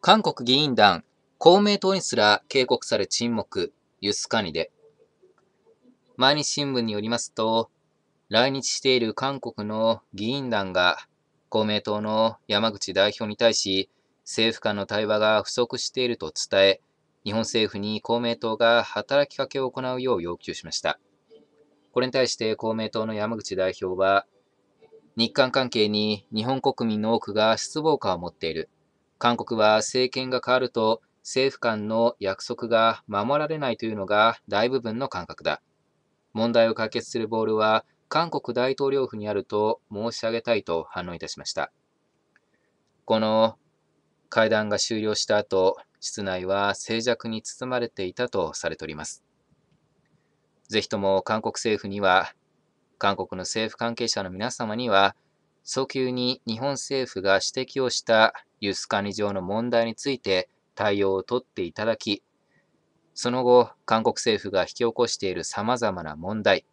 韓国議員団、公明党にすら警告され沈黙、ユスカニで。毎日新聞によりますと、来日している韓国の議員団が、公明党の山口代表に対し、政府間の対話が不足していると伝え、日本政府に公明党が働きかけを行うよう要求しました。これに対して公明党の山口代表は、日韓関係に日本国民の多くが失望感を持っている。韓国は政権が変わると政府間の約束が守られないというのが大部分の感覚だ。問題を解決するボールは韓国大統領府にあると申し上げたいと反論いたしました。この会談が終了した後、室内は静寂に包まれていたとされております。ぜひとも韓国政府には、韓国の政府関係者の皆様には、早急に日本政府が指摘をしたユスカニ上の問題について対応を取っていただき、その後、韓国政府が引き起こしている様々な問題、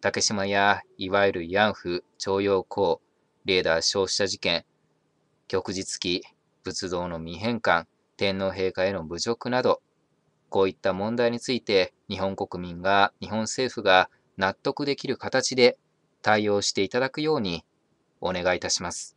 竹島やいわゆる慰安婦、徴用工、レーダー消費者事件、旭日記、仏像の未返還、天皇陛下への侮辱など、こういった問題について日本国民が、日本政府が納得できる形で対応していただくようにお願いいたします。